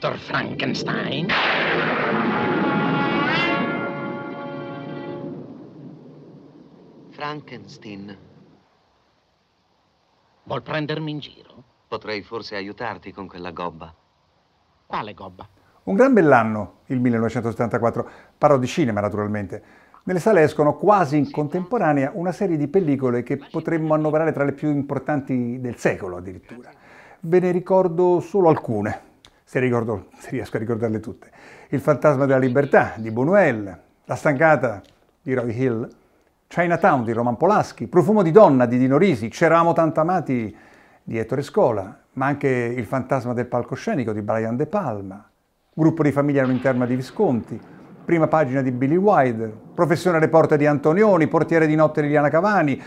Dr. Frankenstein. Frankenstein. Vuol prendermi in giro? Potrei forse aiutarti con quella gobba. Quale gobba? Un gran bell'anno, il 1974. Parlo di cinema, naturalmente. Nelle sale escono quasi in contemporanea una serie di pellicole che potremmo annoverare tra le più importanti del secolo addirittura. Ve ne ricordo solo alcune se, ricordo, se riesco a ricordarle tutte. Il fantasma della libertà di Buñuel, La stancata di Roy Hill, Chinatown di Roman Polaschi, Profumo di donna di Dino Risi, C'eravamo tanto amati di Ettore Scola, ma anche Il fantasma del palcoscenico di Brian De Palma, Gruppo di famiglia all'interno di Visconti, Prima pagina di Billy Wilder, Professione alle porte di Antonioni, Portiere di notte di Liliana Cavani,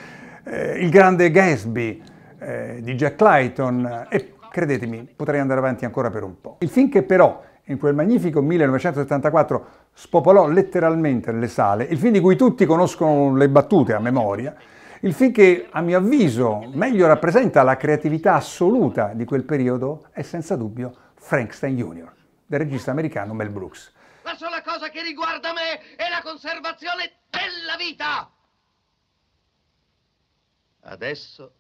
eh, Il grande Gatsby eh, di Jack Clayton e credetemi, potrei andare avanti ancora per un po'. Il film che però in quel magnifico 1974 spopolò letteralmente le sale, il film di cui tutti conoscono le battute a memoria, il film che a mio avviso meglio rappresenta la creatività assoluta di quel periodo è senza dubbio Frankenstein Jr., del regista americano Mel Brooks. La sola cosa che riguarda me è la conservazione della vita! Adesso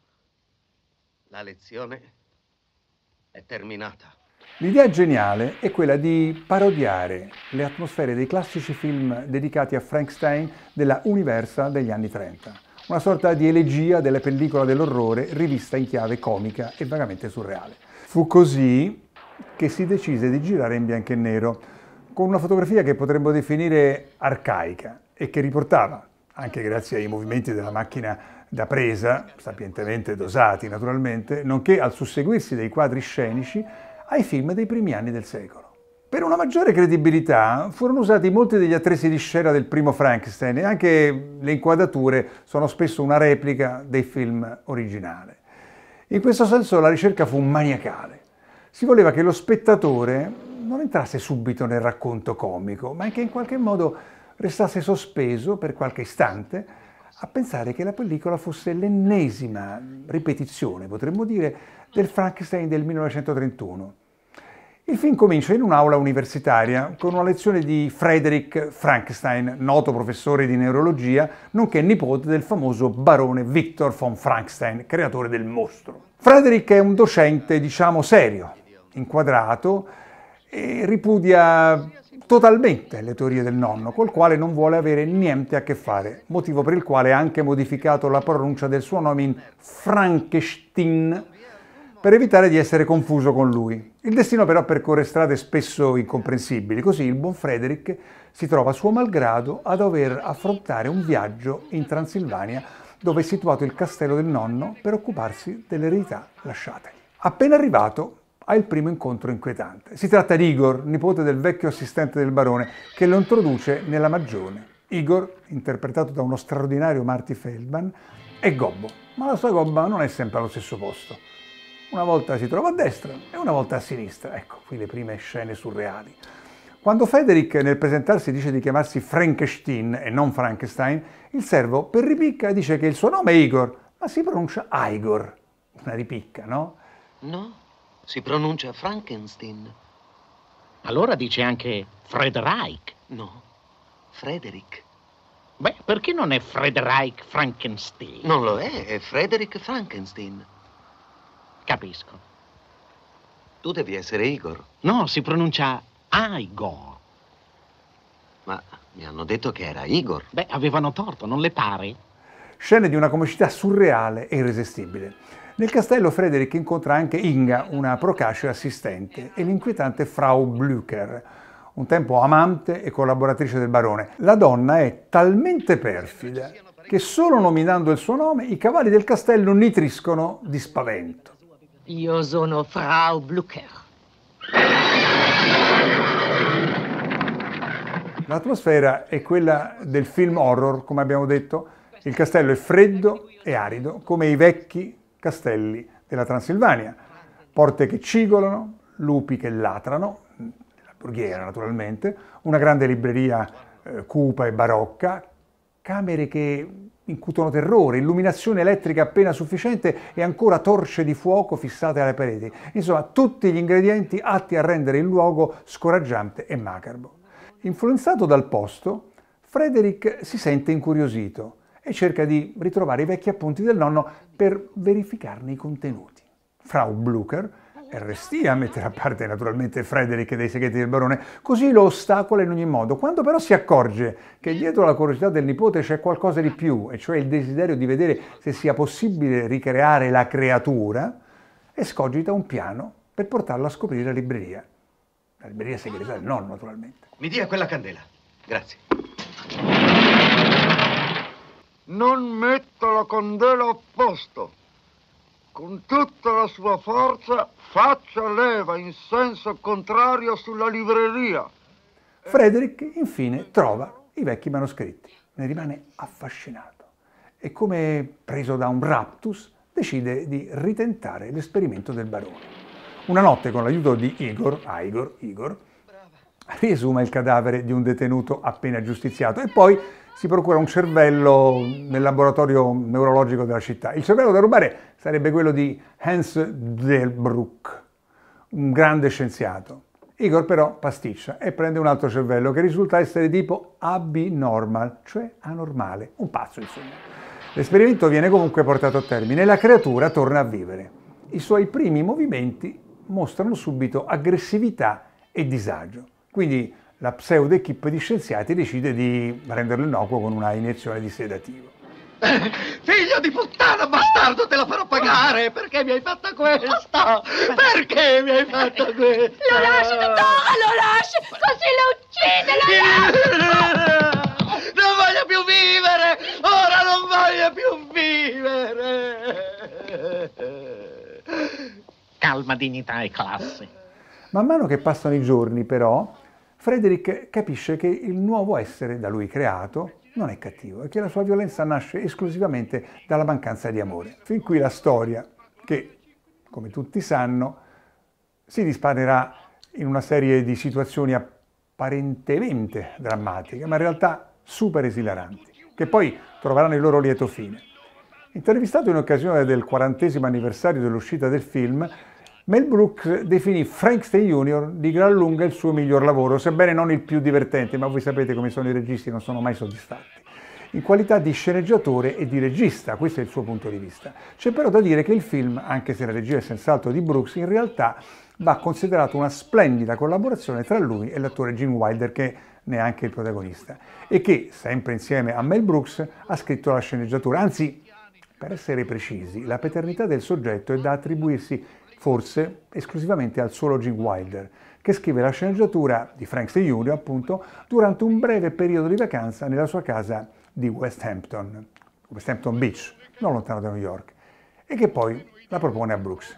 la lezione è terminata. L'idea geniale è quella di parodiare le atmosfere dei classici film dedicati a Frankenstein della Universal degli anni 30, una sorta di elegia della pellicola dell'orrore rivista in chiave comica e vagamente surreale. Fu così che si decise di girare in bianco e nero, con una fotografia che potremmo definire arcaica e che riportava, anche grazie ai movimenti della macchina da presa, sapientemente dosati naturalmente, nonché al susseguirsi dei quadri scenici ai film dei primi anni del secolo. Per una maggiore credibilità furono usati molti degli attrezzi di scena del primo Frankenstein e anche le inquadrature sono spesso una replica dei film originali. In questo senso la ricerca fu maniacale. Si voleva che lo spettatore non entrasse subito nel racconto comico, ma che in qualche modo restasse sospeso per qualche istante a pensare che la pellicola fosse l'ennesima ripetizione, potremmo dire, del Frankenstein del 1931. Il film comincia in un'aula universitaria con una lezione di Frederick Frankenstein, noto professore di neurologia, nonché nipote del famoso barone Victor von Frankenstein, creatore del mostro. Frederick è un docente, diciamo, serio, inquadrato, e ripudia totalmente le teorie del nonno, col quale non vuole avere niente a che fare, motivo per il quale ha anche modificato la pronuncia del suo nome in Frankenstein per evitare di essere confuso con lui. Il destino però percorre strade spesso incomprensibili, così il buon Frederick si trova suo malgrado a dover affrontare un viaggio in Transilvania dove è situato il castello del nonno per occuparsi delle eredità lasciategli. Appena arrivato, ha il primo incontro inquietante. Si tratta di Igor, nipote del vecchio assistente del barone, che lo introduce nella magione. Igor, interpretato da uno straordinario Marty Feldman, è gobbo, ma la sua gobba non è sempre allo stesso posto. Una volta si trova a destra e una volta a sinistra. Ecco qui le prime scene surreali. Quando Frederick nel presentarsi dice di chiamarsi Frankenstein e non Frankenstein, il servo per ripicca dice che il suo nome è Igor, ma si pronuncia Igor. Una ripicca, no? No. Si pronuncia Frankenstein. Allora dice anche Frederick. No, Frederick. Beh, perché non è Frederick Frankenstein? Non lo è, è Frederick Frankenstein. Capisco. Tu devi essere Igor. No, si pronuncia Igor. Ma mi hanno detto che era Igor. Beh, avevano torto, non le pare? Scene di una comicità surreale e irresistibile. Nel castello Frederick incontra anche Inga, una procace assistente, e l'inquietante Frau Blücher, un tempo amante e collaboratrice del barone. La donna è talmente perfida che solo nominando il suo nome i cavalli del castello nitriscono di spavento. Io sono Frau Blücher. L'atmosfera è quella del film horror, come abbiamo detto. Il castello è freddo e arido, come i vecchi castelli della Transilvania, porte che cigolano, lupi che latrano, la borghiera naturalmente, una grande libreria eh, cupa e barocca, camere che incutono terrore, illuminazione elettrica appena sufficiente e ancora torce di fuoco fissate alle pareti. Insomma, tutti gli ingredienti atti a rendere il luogo scoraggiante e macabro. Influenzato dal posto, Frederick si sente incuriosito e cerca di ritrovare i vecchi appunti del nonno per verificarne i contenuti. Frau Blucher RST a mettere a parte naturalmente Frederick dei segreti del barone, così lo ostacola in ogni modo. Quando però si accorge che dietro la curiosità del nipote c'è qualcosa di più, e cioè il desiderio di vedere se sia possibile ricreare la creatura, escogita un piano per portarla a scoprire la libreria. La libreria segreta del nonno, naturalmente. Mi dia quella candela. Grazie non metto la candela a posto. Con tutta la sua forza faccia leva in senso contrario sulla libreria. Frederick infine trova i vecchi manoscritti, ne rimane affascinato e come preso da un raptus decide di ritentare l'esperimento del barone. Una notte con l'aiuto di Igor, ah, Igor, Igor, riesuma il cadavere di un detenuto appena giustiziato e poi si procura un cervello nel laboratorio neurologico della città. Il cervello da rubare sarebbe quello di Hans Delbruck, un grande scienziato. Igor però pasticcia e prende un altro cervello che risulta essere tipo abnormal, cioè anormale, un pazzo insomma. L'esperimento viene comunque portato a termine e la creatura torna a vivere. I suoi primi movimenti mostrano subito aggressività e disagio. Quindi la pseudo equipe di scienziati decide di renderlo innocuo con una iniezione di sedativo. Figlio di puttana, bastardo, te la farò pagare! Perché mi hai fatto questo? Perché mi hai fatto questo? Lo lascio, dottore, lo lasci! Così lo uccide, lo Non voglio più vivere! Ora non voglio più vivere! Calma, dignità e classe. Man mano che passano i giorni, però, Frederick capisce che il nuovo essere da lui creato non è cattivo e che la sua violenza nasce esclusivamente dalla mancanza di amore. Fin qui la storia che, come tutti sanno, si disparerà in una serie di situazioni apparentemente drammatiche, ma in realtà super esilaranti, che poi troveranno il loro lieto fine. Intervistato in occasione del 40 anniversario dell'uscita del film, Mel Brooks definì Frankenstein Jr. di gran lunga il suo miglior lavoro, sebbene non il più divertente, ma voi sapete come sono i registi, non sono mai soddisfatti in qualità di sceneggiatore e di regista, questo è il suo punto di vista. C'è però da dire che il film, anche se la regia è senz'altro di Brooks, in realtà va considerato una splendida collaborazione tra lui e l'attore Gene Wilder che ne è anche il protagonista e che, sempre insieme a Mel Brooks, ha scritto la sceneggiatura, anzi per essere precisi, la paternità del soggetto è da attribuirsi forse esclusivamente al solo Gene Wilder, che scrive la sceneggiatura di Frank St. Jr. appunto durante un breve periodo di vacanza nella sua casa di West Hampton, West Hampton Beach, non lontano da New York, e che poi la propone a Brooks.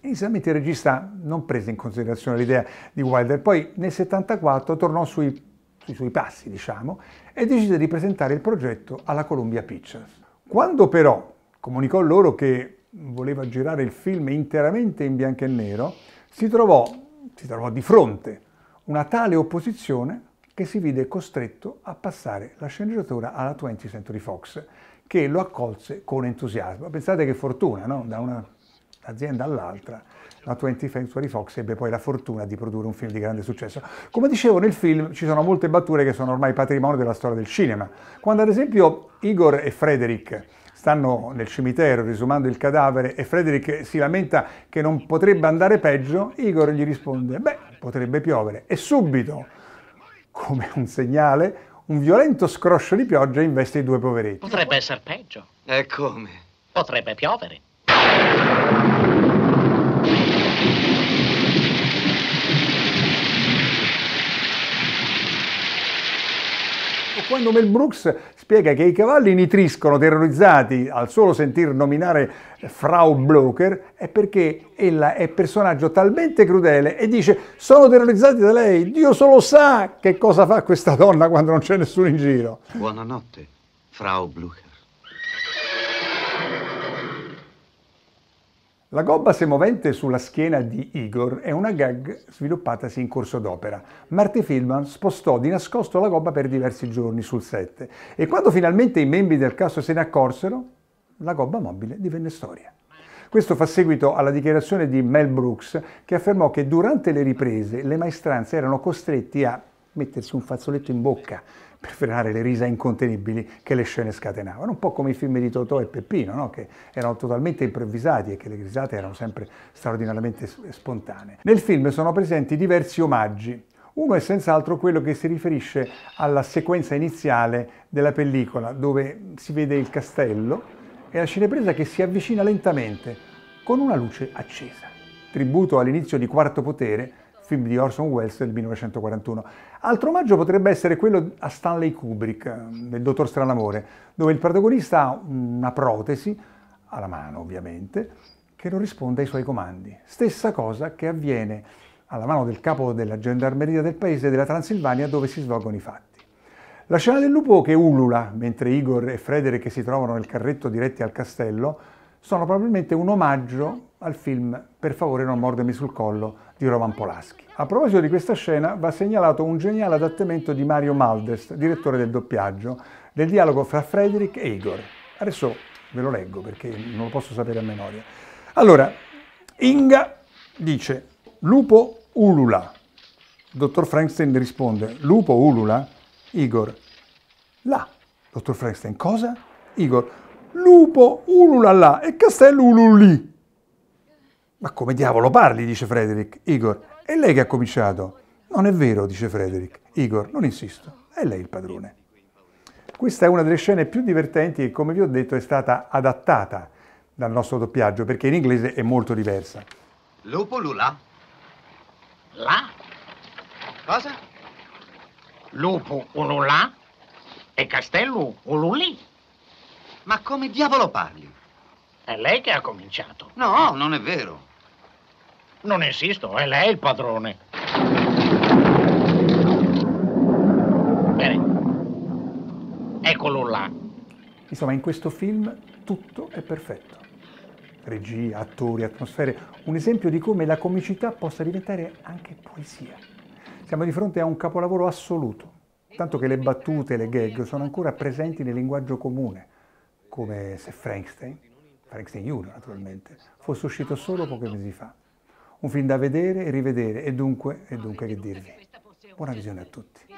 Inizialmente il regista non prese in considerazione l'idea di Wilder, poi nel 74 tornò sui, sui suoi passi, diciamo, e decise di presentare il progetto alla Columbia Pictures. Quando però comunicò loro che voleva girare il film interamente in bianco e nero, si trovò, si trovò di fronte una tale opposizione che si vide costretto a passare la sceneggiatura alla 20th Century Fox, che lo accolse con entusiasmo. Pensate che fortuna, no? da un'azienda all'altra, la 20th Century Fox ebbe poi la fortuna di produrre un film di grande successo. Come dicevo, nel film ci sono molte batture che sono ormai patrimonio della storia del cinema, quando ad esempio Igor e Frederick stanno nel cimitero risumando il cadavere e Frederick si lamenta che non potrebbe andare peggio, Igor gli risponde, beh, potrebbe piovere. E subito, come un segnale, un violento scroscio di pioggia investe i due poveretti. Potrebbe essere peggio. E come? Potrebbe piovere. Quando Mel Brooks spiega che i cavalli nitriscono terrorizzati al solo sentir nominare Frau Blocher è perché ella è personaggio talmente crudele e dice sono terrorizzati da lei, Dio solo sa che cosa fa questa donna quando non c'è nessuno in giro. Buonanotte, Frau Blocher. La gobba semovente sulla schiena di Igor è una gag sviluppatasi in corso d'opera. Marty Feldman spostò di nascosto la gobba per diversi giorni sul set e quando finalmente i membri del cast se ne accorsero, la gobba mobile divenne storia. Questo fa seguito alla dichiarazione di Mel Brooks che affermò che durante le riprese le maestranze erano costretti a mettersi un fazzoletto in bocca per frenare le risa incontenibili che le scene scatenavano, un po' come i film di Totò e Peppino, no? che erano totalmente improvvisati e che le risate erano sempre straordinariamente spontanee. Nel film sono presenti diversi omaggi, uno è senz'altro quello che si riferisce alla sequenza iniziale della pellicola, dove si vede il castello e la cinepresa che si avvicina lentamente con una luce accesa. Tributo all'inizio di Quarto Potere, film di Orson Welles del 1941. Altro omaggio potrebbe essere quello a Stanley Kubrick, del Dottor Stranamore, dove il protagonista ha una protesi, alla mano ovviamente, che non risponde ai suoi comandi. Stessa cosa che avviene alla mano del capo della gendarmeria del paese della Transilvania dove si svolgono i fatti. La scena del lupo che ulula mentre Igor e Frederick si trovano nel carretto diretti al castello sono probabilmente un omaggio al film Per favore non mordermi sul collo di Roman Polaschi. A proposito di questa scena va segnalato un geniale adattamento di Mario Maldes, direttore del doppiaggio, del dialogo fra Frederick e Igor. Adesso ve lo leggo perché non lo posso sapere a memoria. Allora, Inga dice Lupo ulula. Dottor Frankenstein risponde Lupo ulula? Igor. Là. Dottor Frankenstein, cosa? Igor. Lupo ululala e Castello ululì. Ma come diavolo parli, dice Frederick, Igor. È lei che ha cominciato. Non è vero, dice Frederick, Igor, non insisto, è lei il padrone. Questa è una delle scene più divertenti e, come vi ho detto, è stata adattata dal nostro doppiaggio, perché in inglese è molto diversa. Lupo lula. La? Cosa? Lupo ulula e castello ululì. Ma come diavolo parli? È lei che ha cominciato. No, non è vero. Non insisto, è lei il padrone. Bene. Eccolo là. Insomma, in questo film tutto è perfetto. Regia, attori, atmosfere, un esempio di come la comicità possa diventare anche poesia. Siamo di fronte a un capolavoro assoluto, tanto che le battute le gag sono ancora presenti nel linguaggio comune come se Frankenstein, Frankenstein Jr. naturalmente, fosse uscito solo pochi mesi fa. Un film da vedere e rivedere e dunque, e dunque che dirvi. Buona visione a tutti.